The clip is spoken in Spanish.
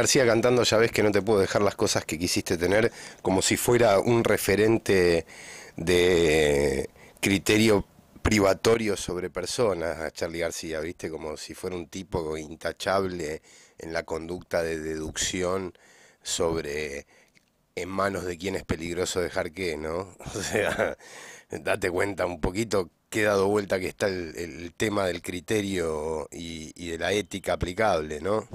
García cantando, ya ves que no te puedo dejar las cosas que quisiste tener como si fuera un referente de criterio privatorio sobre personas a Charlie García, ¿viste? Como si fuera un tipo intachable en la conducta de deducción sobre en manos de quién es peligroso dejar qué, ¿no? O sea, date cuenta un poquito que dado vuelta que está el, tema del criterio y de la ética aplicable, ¿no?